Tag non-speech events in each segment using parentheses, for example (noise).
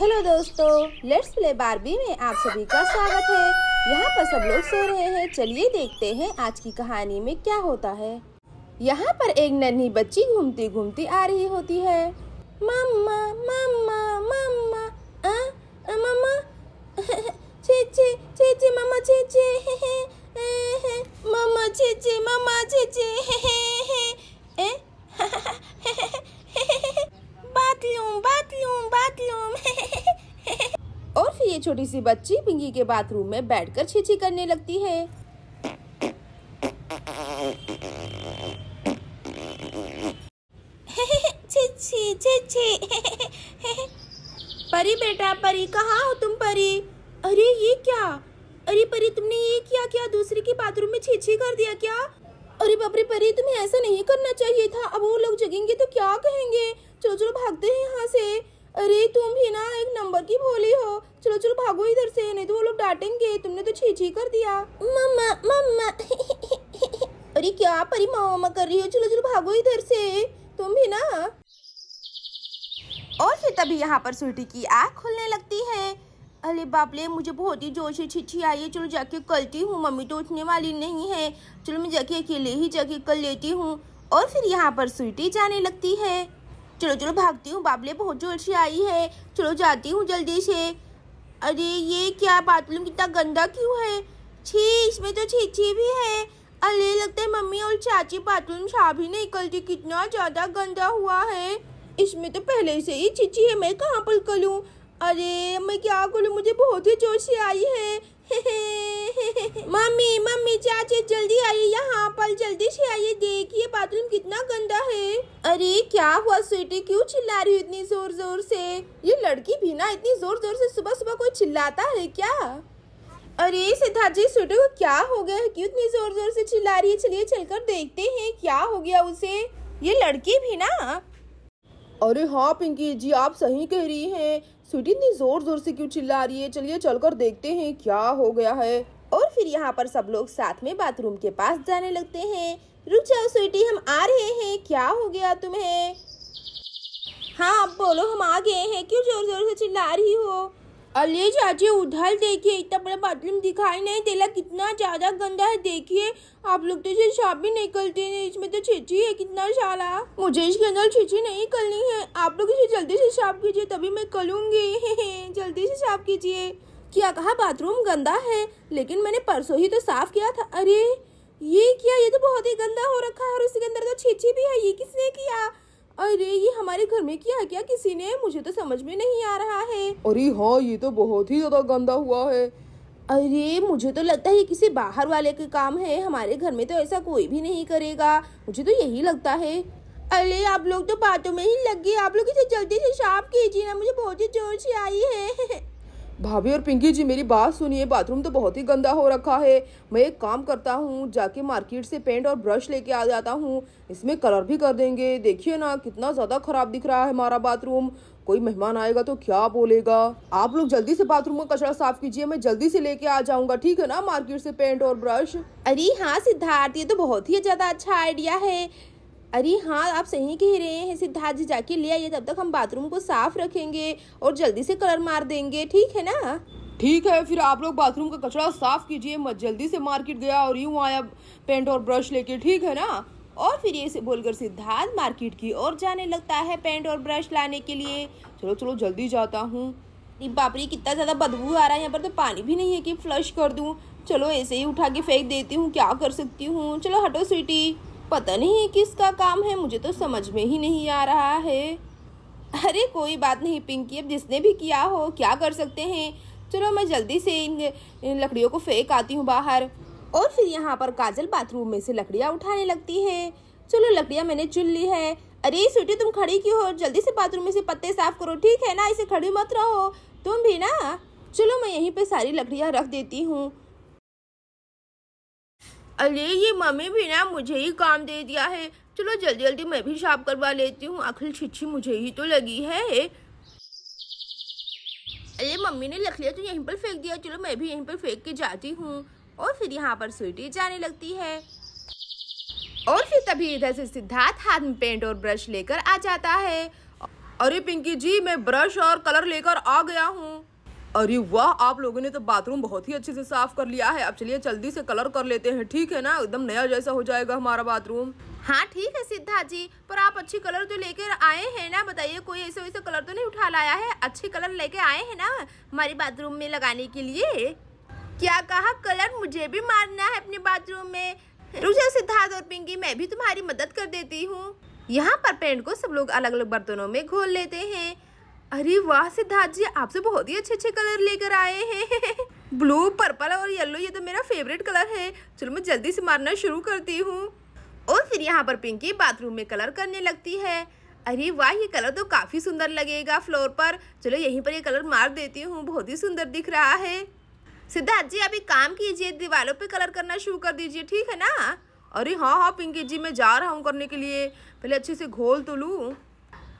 hello दोस्तों let's play Barbie में आप सभी का स्वागत है यहाँ पर सब लोग सो रहे हैं चलिए देखते हैं आज की कहानी में क्या होता है यहाँ पर एक नन्ही बच्ची घूमती घूमती आ रही होती है मम्मा मम्मा मम्मा आ, मम्मा छी छी छी छी मम्मा छी छी (laughs) मम्मा छी छी मम्मा छी छी छोटी सी बच्ची पिंगी के बाथरूम में बैठकर छींची करने लगती है छीछी छीछी परी बेटा परी कहाँ हो तुम परी अरे ये क्या अरे परी तुमने ये किया क्या दूसरे के बाथरूम में छीछी कर दिया क्या अरे बापरे परी तुम्हें ऐसा नहीं करना चाहिए था अब वो लोग जगेंगे तो क्या कहेंगे चलो चलो भागते हैं यहाँ से अरे तुम ही ना एक नंबर की भोली हो चलो चलो भागो इधर से नहीं तो वो लोग डांटेंगे तुमने तो छी छी कर दिया मम्मा मम्मा अरे क्या परी मामा कर रही हो चलो चलो भागो इधर से तुम भी ना और फिर तभी यहाँ पर सुल्टी की आँख खुलने लगती है अरे बापले मुझे बहुत ही जोर से छिछी आई है चलो जाके कलती हूँ मम्मी तो उठने वाली नहीं है चलो मैं जाके अकेले ही जाके कल लेती हूँ और फिर यहाँ पर सुल्टी जाने लगती है चलो चलो भागती हूँ बाबले बहुत जोर से आई है चलो जाती हूँ जल्दी से अरे ये क्या बाथरूम मतलब कितना गंदा क्यों है छी इसमें तो छीछी भी है अरे लगता है मम्मी और चाची बाथरूम साफ ही नहीं करती कितना ज़्यादा गंदा हुआ है इसमें तो पहले से ही छीछी है मैं कहाँ पर करूँ अरे मैं क्या करूँ मुझे बहुत ही जोर से आई है (laughs) मम्मी मम्मी चाची जल्दी आई यहाँ पर जल्दी से आइए देखिए बाथरूम कितना गंदा है अरे क्या हुआ स्वीटी क्यों चिल्ला रही हो इतनी जोर जोर से ये लड़की भी ना इतनी जोर जोर से सुबह सुबह कोई चिल्लाता है क्या अरे सिद्धार्थ जी स्वीटी को क्या हो गया है क्यों इतनी जोर जोर से चिल्ला रही है चलिए चलकर देखते हैं क्या हो गया उसे ये लड़की भी ना अरे हाँ पिंकी जी आप सही कह रही हैं स्वीटी इतनी जोर जोर से क्यों चिल्ला रही है चलिए चलकर देखते हैं क्या हो गया है और फिर यहाँ पर सब लोग साथ में बाथरूम के पास जाने लगते हैं रुक जाओ स्वीटी हम आ रहे हैं क्या हो गया तुम्हें हाँ बोलो हम आ गए हैं क्यों जोर जोर से चिल्ला रही हो अले चाची उधर देखिए इतना बड़ा बाथरूम दिखाई नहीं देला कितना ज़्यादा गंदा है देखिए आप लोग तो इसे साफ भी नहीं करते हैं इसमें तो छिची है कितना सारा मुझे इसके अंदर छिची नहीं करनी है आप लोग इसे जल्दी से साफ कीजिए तभी मैं करूँगी (laughs) जल्दी से साफ कीजिए क्या कहा बाथरूम गंदा है लेकिन मैंने परसों ही तो साफ किया था अरे ये क्या ये तो बहुत ही गंदा हो रखा है और उसके अंदर तो छिची भी है ये किसने किया अरे ये हमारे घर में क्या क्या किसी ने मुझे तो समझ में नहीं आ रहा है अरे हाँ ये तो बहुत ही ज्यादा गंदा हुआ है अरे मुझे तो लगता है किसी बाहर वाले का काम है हमारे घर में तो ऐसा कोई भी नहीं करेगा मुझे तो यही लगता है अरे आप लोग तो बातों में ही लग गए आप लोग इसे जल्दी से साफ कीजिए ना मुझे बहुत ही जोर से आई है (laughs) भाभी और पिंकी जी मेरी बात सुनिए बाथरूम तो बहुत ही गंदा हो रखा है मैं एक काम करता हूँ जाके मार्केट से पेंट और ब्रश लेके आ जाता हूँ इसमें कलर भी कर देंगे देखिए ना कितना ज़्यादा खराब दिख रहा है हमारा बाथरूम कोई मेहमान आएगा तो क्या बोलेगा आप लोग जल्दी से बाथरूम का कचरा साफ कीजिए मैं जल्दी से लेके आ जाऊंगा ठीक है ना मार्केट से पेंट और ब्रश अरे हाँ सिद्धार्थ ये तो बहुत ही ज्यादा अच्छा आइडिया है अरे हाँ आप सही कह रहे हैं सिद्धार्थ जी जाके ले आइए तब तक हम बाथरूम को साफ रखेंगे और जल्दी से कलर मार देंगे ठीक है ना ठीक है फिर आप लोग बाथरूम का कचरा साफ कीजिए मत जल्दी से मार्केट गया और यूँ आया पेंट और ब्रश लेके ठीक है ना और फिर ये बोलकर सिद्धार्थ मार्केट की ओर जाने लगता है पेंट और ब्रश लाने के लिए चलो चलो जल्दी जाता हूँ बापरी कितना ज़्यादा बदबू आ रहा है यहाँ पर तो पानी भी नहीं है कि फ्लश कर दूँ चलो ऐसे ही उठा के फेंक देती हूँ क्या कर सकती हूँ चलो हटो स्वीटी पता नहीं ये किसका काम है मुझे तो समझ में ही नहीं आ रहा है अरे कोई बात नहीं पिंकी अब जिसने भी किया हो क्या कर सकते हैं चलो मैं जल्दी से इन लकड़ियों को फेंक आती हूँ बाहर और फिर यहाँ पर काजल बाथरूम में से लकड़ियाँ उठाने लगती है चलो लकड़ियाँ मैंने चुन ली है अरे स्वीटी तुम खड़ी क्यों हो जल्दी से बाथरूम में से पत्ते साफ करो ठीक है ना इसे खड़ी मत रहो तुम भी ना चलो मैं यहीं पे सारी लकड़ियाँ रख देती हूँ अरे ये मम्मी भी ना मुझे ही काम दे दिया है चलो जल्दी जल्दी मैं भी साफ करवा लेती हूँ आखिर छिछी मुझे ही तो लगी है अरे मम्मी ने लख लिया तो यहीं पर फेंक दिया चलो मैं भी यहीं पर फेंक के जाती हूँ और फिर यहाँ पर स्वीटी जाने लगती है और फिर तभी इधर से सिद्धार्थ हाथ में पेंट और ब्रश लेकर आ जाता है अरे पिंकी जी मैं ब्रश और कलर लेकर आ गया हूँ अरे वाह आप लोगों ने तो बाथरूम बहुत ही अच्छे से साफ कर लिया है अब चलिए जल्दी से कलर कर लेते हैं ठीक है ना एकदम नया जैसा हो जाएगा हमारा बाथरूम हाँ ठीक है सिद्धार्थ जी पर आप अच्छी कलर तो लेकर आए हैं ना बताइए कोई ऐसे वैसे कलर तो नहीं उठा लाया है अच्छे कलर लेके आए हैं ना हमारे बाथरूम में लगाने के लिए क्या कहा कलर मुझे भी मारना है अपने बाथरूम में रुझे सिद्धार्थ और पिंकी मैं भी तुम्हारी मदद कर देती हूँ यहाँ पर पेंट को सब लोग अलग अलग बर्तनों में घोल लेते हैं अरे वाह सिद्धार्थ जी आपसे बहुत ही अच्छे अच्छे कलर लेकर आए हैं (laughs) ब्लू पर्पल और येलो ये तो मेरा फेवरेट कलर है चलो मैं जल्दी से मारना शुरू करती हूँ और फिर यहाँ पर पिंकी बाथरूम में कलर करने लगती है अरे वाह ये कलर तो काफ़ी सुंदर लगेगा फ्लोर पर चलो यहीं पर ये कलर मार देती हूँ बहुत ही सुंदर दिख रहा है सिद्धार्थ जी आप एक काम कीजिए दीवारों पे कलर करना शुरू कर दीजिए ठीक है ना अरे हाँ हाँ पिंकी जी मैं जा रहा हूँ करने के लिए पहले अच्छे से घोल तो लूँ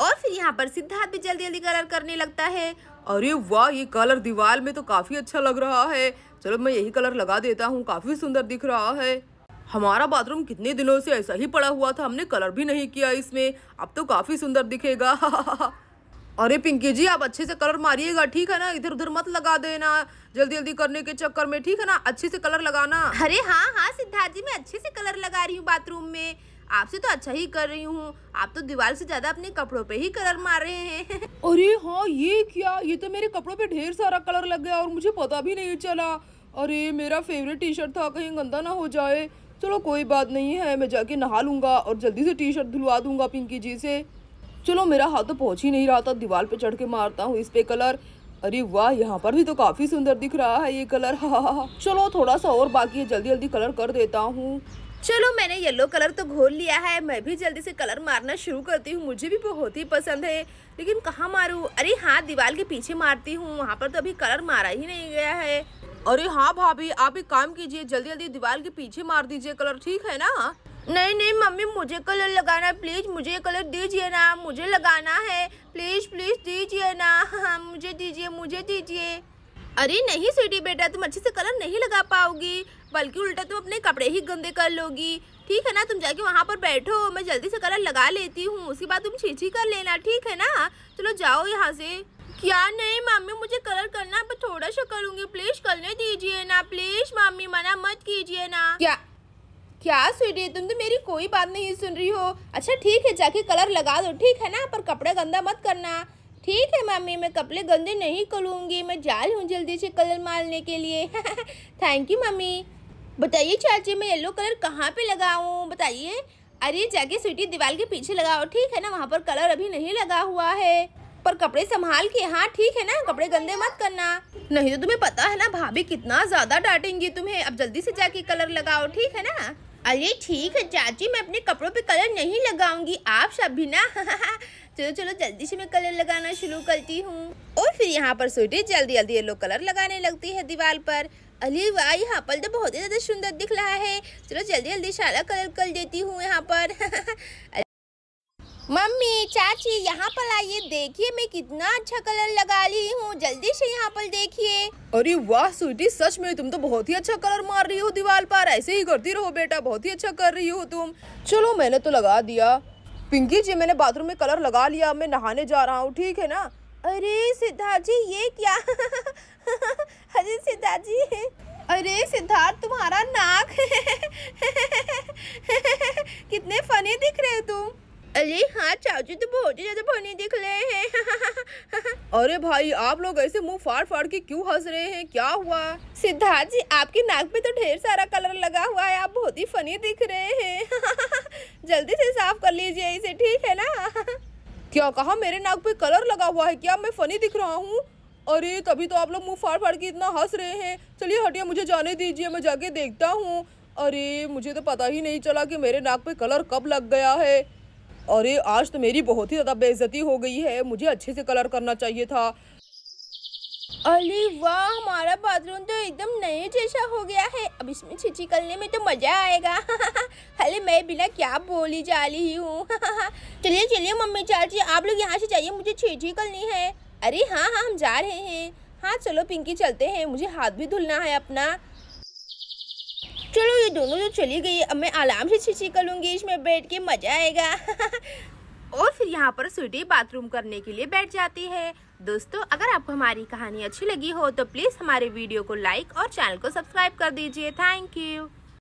और फिर यहाँ पर सिद्धार्थ भी जल्दी जल्दी कलर करने लगता है अरे वाह ये कलर दीवार में तो काफ़ी अच्छा लग रहा है चलो मैं यही कलर लगा देता हूँ काफ़ी सुंदर दिख रहा है हमारा बाथरूम कितने दिनों से ऐसा ही पड़ा हुआ था हमने कलर भी नहीं किया इसमें अब तो काफ़ी सुंदर दिखेगा (laughs) अरे पिंकी जी आप अच्छे से कलर मारिएगा ठीक है ना इधर उधर मत लगा देना जल्दी जल्दी करने के चक्कर में ठीक है ना अच्छे से कलर लगाना अरे हाँ हाँ सिद्धार्थ जी मैं अच्छे से कलर लगा रही हूँ बाथरूम में आपसे तो अच्छा ही कर रही हूँ आप तो दीवार से ज्यादा अपने कपड़ों पे ही कलर मार रहे हैं (laughs) अरे हाँ ये क्या ये तो मेरे कपड़ों पे ढेर सारा कलर लग गया और मुझे पता भी नहीं चला अरे मेरा फेवरेट टी शर्ट था कहीं गंदा ना हो जाए चलो कोई बात नहीं है मैं जाके नहा लूंगा और जल्दी से टी शर्ट धुलवा दूंगा पिंकी जी से चलो मेरा हाथ तो पहुँच ही नहीं रहा था दीवार पे चढ़ के मारता हूँ इस पे कलर अरे वाह यहाँ पर भी तो काफ़ी सुंदर दिख रहा है ये कलर हाँ (laughs) चलो थोड़ा सा और बाकी है जल्दी जल्दी कलर कर देता हूँ चलो मैंने येलो कलर तो घोल लिया है मैं भी जल्दी से कलर मारना शुरू करती हूँ मुझे भी बहुत ही पसंद है लेकिन कहाँ मारूँ अरे हाँ दीवार के पीछे मारती हूँ वहाँ पर तो अभी कलर मारा ही नहीं गया है अरे हाँ भाभी आप एक काम कीजिए जल्दी जल्दी दीवार के पीछे मार दीजिए कलर ठीक है ना नहीं नहीं मम्मी मुझे कलर लगाना है प्लीज़ मुझे कलर दीजिए ना मुझे लगाना है प्लीज़ प्लीज़ दीजिए ना हाँ (laughs) मुझे दीजिए मुझे दीजिए अरे नहीं स्वीटी बेटा तुम अच्छे से कलर नहीं लगा पाओगी बल्कि उल्टा तुम अपने कपड़े ही गंदे कर लोगी ठीक है ना तुम जाके वहाँ पर बैठो मैं जल्दी से कलर लगा लेती हूँ उसके बाद तुम छीछी कर लेना ठीक है ना चलो जाओ यहाँ से क्या नहीं मम्मी मुझे कलर करना पर थोड़ा सा करूँगी प्लीज करने दीजिए ना प्लीज मम्मी मना मत कीजिए ना क्या क्या स्वीटी तुम तो मेरी कोई बात नहीं सुन रही हो अच्छा ठीक है जाके कलर लगा दो ठीक है ना पर कपड़ा गंदा मत करना ठीक है मम्मी मैं कपड़े गंदे नहीं करूँगी मैं जा रही हूँ जल्दी से कलर मारने के लिए थैंक (laughs) यू मम्मी बताइए चाची मैं येलो कलर कहाँ पे लगाऊँ बताइए अरे जाके स्वीटी दीवार के पीछे लगाओ ठीक है ना वहाँ पर कलर अभी नहीं लगा हुआ है पर कपड़े संभाल के हाँ ठीक है ना कपड़े गंदे मत करना नहीं तो तुम्हें पता है ना भाभी कितना ज़्यादा डांटेंगी तुम्हें अब जल्दी से जाके कलर लगाओ ठीक है ना अरे ठीक है चाची मैं अपने कपड़ों पे कलर नहीं लगाऊंगी आप सब भी ना (laughs) चलो चलो जल्दी से मैं कलर लगाना शुरू करती हूँ और फिर यहाँ पर सोटी जल्दी जल्दी येलो कलर लगाने लगती है दीवार पर अली वाह यहाँ पर तो बहुत ही ज़्यादा सुंदर दिख रहा है चलो जल्दी जल्दी सारा कलर कर देती हूँ यहाँ पर (laughs) मम्मी चाची यहाँ पर आइए देखिए मैं कितना अच्छा कलर लगा रही हूँ जल्दी से यहाँ पर देखिए अरे वाह स्वीटी सच में तुम तो बहुत ही अच्छा कलर मार रही हो दीवार पर ऐसे ही करती रहो बेटा बहुत ही अच्छा कर रही हो तुम चलो मैंने तो लगा दिया पिंकी जी मैंने बाथरूम में कलर लगा लिया मैं नहाने जा रहा हूँ ठीक है ना अरे सिद्धार्थ जी ये क्या (laughs) अरे सिद्धार्थ जी अरे सिद्धार्थ तुम्हारा नाक (laughs) कितने फनी दिख रहे हो तुम अरे हाँ चाची तो बहुत ही ज्यादा फनी दिख रहे हैं (laughs) अरे भाई आप लोग ऐसे मुंह फाड़ फाड़ के क्यों हंस रहे हैं क्या हुआ सिद्धार्थ जी आपके नाक पे तो ढेर सारा कलर लगा हुआ है आप बहुत ही फनी दिख रहे हैं जल्दी से साफ कर लीजिए इसे ठीक है ना (laughs) क्या कहा मेरे नाक पे कलर लगा हुआ है क्या मैं फनी दिख रहा हूँ अरे तभी तो आप लोग मुंह फाड़ फाड़ के इतना हंस रहे हैं चलिए हटिया मुझे जाने दीजिए मैं जाके देखता हूँ अरे मुझे तो पता ही नहीं चला कि मेरे नाक पे कलर कब लग गया है अरे आज तो मेरी बहुत ही ज़्यादा बेइज्जती हो गई है मुझे अच्छे से कलर करना चाहिए था अरे वाह हमारा बाथरूम तो एकदम नए जैसा हो गया है अब इसमें छिची करने में तो मज़ा आएगा (laughs) अरे मैं बिना क्या बोली जा रही हूँ (laughs) चलिए चलिए मम्मी चाची आप लोग यहाँ से जाइए मुझे छिची करनी है अरे हाँ हाँ हम जा रहे हैं हाँ चलो पिंकी चलते हैं मुझे हाथ भी धुलना है अपना चलो ये दोनों तो चली गई अब मैं आराम से छिछी कर लूँगी इसमें बैठ के मज़ा आएगा (laughs) और फिर यहाँ पर स्वीटी बाथरूम करने के लिए बैठ जाती है दोस्तों अगर आपको हमारी कहानी अच्छी लगी हो तो प्लीज़ हमारे वीडियो को लाइक और चैनल को सब्सक्राइब कर दीजिए थैंक यू